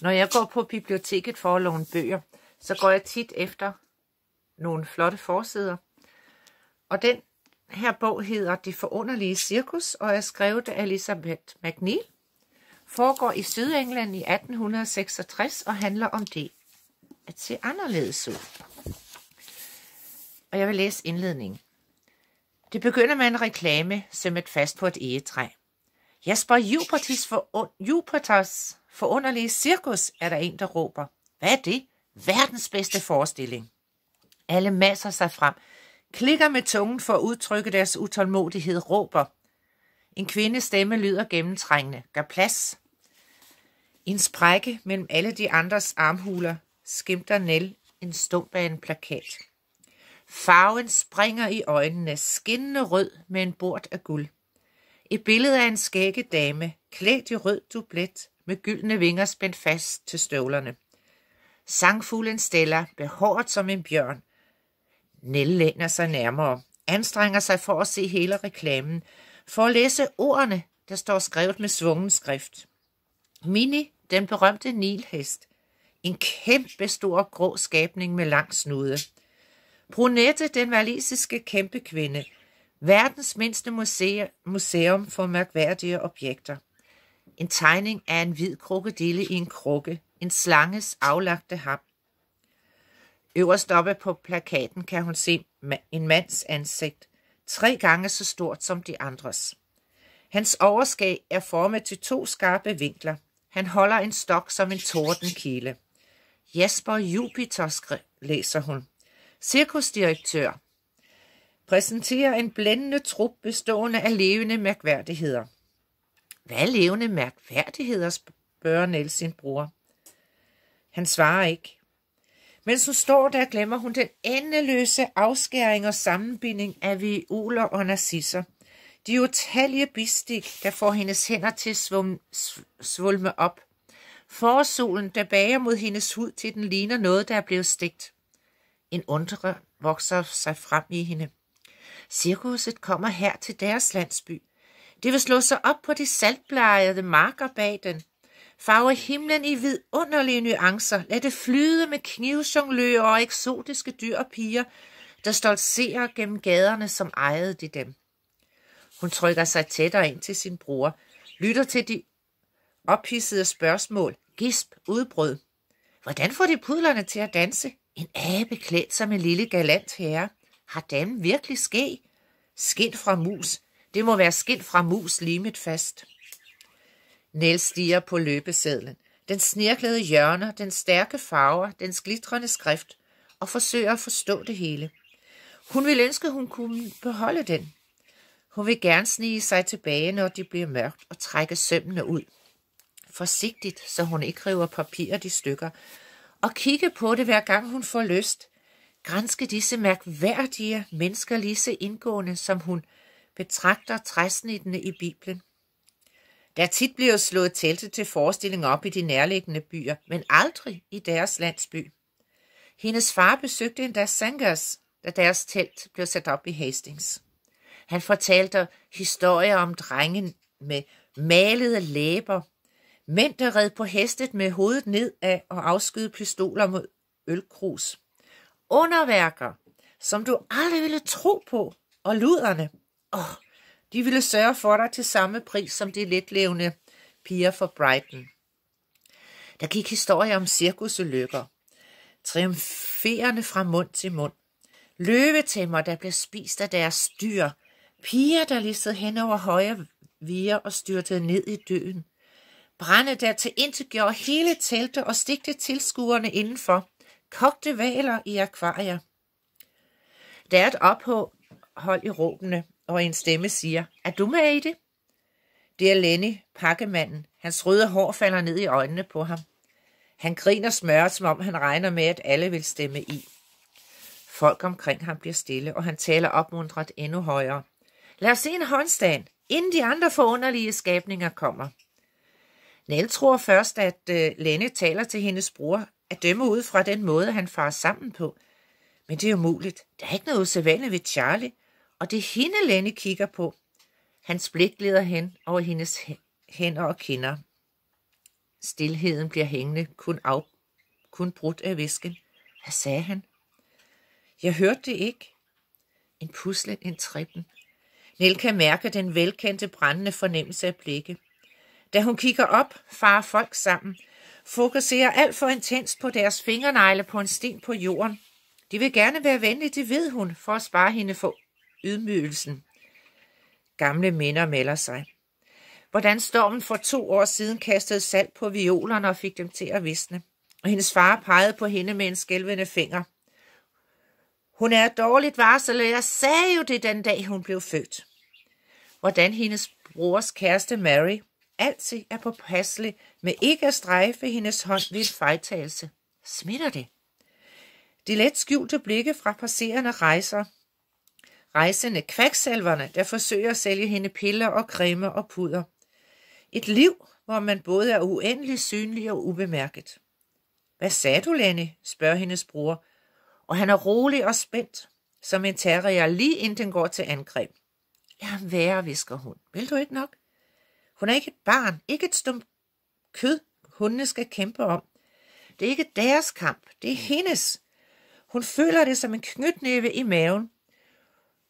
Når jeg går på biblioteket for at låne bøger, så går jeg tit efter nogle flotte forsider. Og den her bog hedder Det forunderlige cirkus og er skrevet af Elisabeth McNeil. Foregår i Sydengland i 1866 og handler om det at se anderledes ud. Og jeg vil læse indledningen. Det begynder med en reklame, som et fast på et egetræ. Jesper Jupiters, for, Jupiters forunderlige cirkus, er der en, der råber. Hvad er det? Verdens bedste forestilling. Alle masser sig frem, klikker med tungen for at udtrykke deres utålmodighed, råber. En kvindes stemme lyder gennemtrængende. Gør plads. I en sprække mellem alle de andres armhuler skimter Nell en stump af en plakat. Farven springer i øjnene, skinnende rød med en bord af guld. Et billede af en skægge dame, klædt i rød dublet, med gyldne vinger spændt fast til støvlerne. Sangfuglen Stella, behåret som en bjørn. Nelle læner sig nærmere, anstrenger sig for at se hele reklamen, for at læse ordene, der står skrevet med svungen skrift. Mini, den berømte nilhest. En kæmpe stor grå skabning med lang snude. Brunette, den valisiske kæmpekvinde, Verdens mindste muse- museum for mærkværdige objekter. En tegning af en hvid krokodille i en krukke, en slanges aflagte ham. Øverst oppe på plakaten kan hun se en mands ansigt, tre gange så stort som de andres. Hans overskæg er formet til to skarpe vinkler. Han holder en stok som en tordenkile. Jesper Jupiter, læser hun. Cirkusdirektør, præsenterer en blændende trup bestående af levende mærkværdigheder. Hvad er levende mærkværdigheder, spørger Niels sin bror. Han svarer ikke. Mens hun står der, glemmer hun den endeløse afskæring og sammenbinding af violer og narcisser. De utallige bistik, der får hendes hænder til at svum, svulme op. Forsolen, der bager mod hendes hud til den ligner noget, der er blevet stegt. En undre vokser sig frem i hende. Cirkuset kommer her til deres landsby. Det vil slå sig op på de saltblejede marker bag den. Farve himlen i vidunderlige nuancer. Lad det flyde med knivjonglører og eksotiske dyr og piger, der stoltserer gennem gaderne, som ejede de dem. Hun trykker sig tættere ind til sin bror, lytter til de ophissede spørgsmål, gisp, udbrød. Hvordan får de pudlerne til at danse? En abe klædt som en lille galant herre. Har dem virkelig ske? Skind fra mus. Det må være skind fra mus limet fast. Niels stiger på løbesedlen. Den snirklede hjørner, den stærke farver, den glitrende skrift og forsøger at forstå det hele. Hun ville ønske, hun kunne beholde den. Hun vil gerne snige sig tilbage, når det bliver mørkt, og trække sømmene ud. Forsigtigt, så hun ikke river papiret i stykker, og kigge på det hver gang hun får lyst – granske disse mærkværdige mennesker lige så indgående, som hun betragter træsnittene i Bibelen. Der tit bliver slået teltet til forestilling op i de nærliggende byer, men aldrig i deres landsby. Hendes far besøgte endda Sangers, da deres telt blev sat op i Hastings. Han fortalte historier om drengen med malede læber, mænd, der red på hestet med hovedet nedad og afskyde pistoler mod ølkrus underværker, som du aldrig ville tro på, og luderne. oh, de ville sørge for dig til samme pris som de letlevende piger fra Brighton. Der gik historie om cirkusulykker, triumferende fra mund til mund, løvetæmmer, der blev spist af deres dyr, piger, der listede hen over høje viger og styrtede ned i døden. Brænde der til indtil gjorde hele teltet og stikte tilskuerne indenfor. Kogte valer i akvarier. Der er et ophold i råbene, og en stemme siger, er du med i det? Det er Lenny, pakkemanden. Hans røde hår falder ned i øjnene på ham. Han griner smørret, som om han regner med, at alle vil stemme i. Folk omkring ham bliver stille, og han taler opmuntret endnu højere. Lad os se en håndstand, inden de andre forunderlige skabninger kommer. Nell tror først, at øh, Lenne taler til hendes bror, at dømme ud fra den måde, han farer sammen på. Men det er umuligt. Der er ikke noget usædvanligt ved Charlie, og det er hende, Lenne kigger på. Hans blik glider hen over hendes hænder og kinder. Stilheden bliver hængende, kun, af, kun brudt af visken. Hvad sagde han? Jeg hørte det ikke. En puslen, en trippen. Nel kan mærke den velkendte brændende fornemmelse af blikke. Da hun kigger op, farer folk sammen. Fokuserer alt for intens på deres fingernegle på en sten på jorden. De vil gerne være venlige, det ved hun, for at spare hende for ydmygelsen. Gamle minder melder sig. Hvordan stormen for to år siden kastede salt på violerne og fik dem til at visne. Og hendes far pegede på hende med en skælvende finger. Hun er dårligt varsel, og jeg sagde jo det den dag, hun blev født. Hvordan hendes brors kæreste Mary altid er påpasselig med ikke at strejfe hendes hånd ved et fejltagelse. Smitter det? De let skjulte blikke fra passerende rejser. Rejsende kvæksalverne, der forsøger at sælge hende piller og creme og puder. Et liv, hvor man både er uendelig synlig og ubemærket. Hvad sagde du, Lenny? spørger hendes bror, og han er rolig og spændt, som en terrier lige inden den går til angreb. Lad ham være, visker hun. Vil du ikke nok? Hun er ikke et barn, ikke et stump kød, hundene skal kæmpe om. Det er ikke deres kamp, det er hendes. Hun føler det som en knytnæve i maven.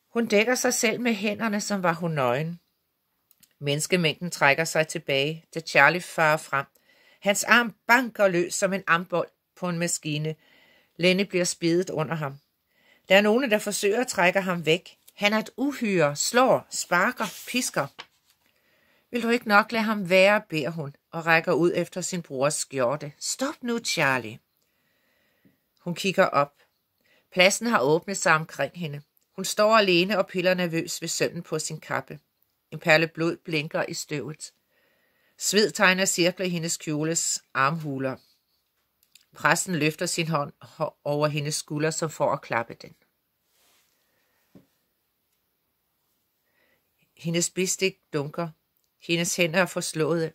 Hun dækker sig selv med hænderne, som var hun nøgen. Menneskemængden trækker sig tilbage, da Charlie farer frem. Hans arm banker løs som en ambold på en maskine. Lenny bliver spidet under ham. Der er nogen, der forsøger at trække ham væk. Han er et uhyre, slår, sparker, pisker. Vil du ikke nok lade ham være, beder hun, og rækker ud efter sin brors skjorte. Stop nu, Charlie. Hun kigger op. Pladsen har åbnet sig omkring hende. Hun står alene og piller nervøs ved sømmen på sin kappe. En perle blod blinker i støvet. Sved tegner cirkler i hendes kjoles armhuler. Præsten løfter sin hånd over hendes skulder, som for at klappe den. Hendes bistik dunker hendes hænder er forslåede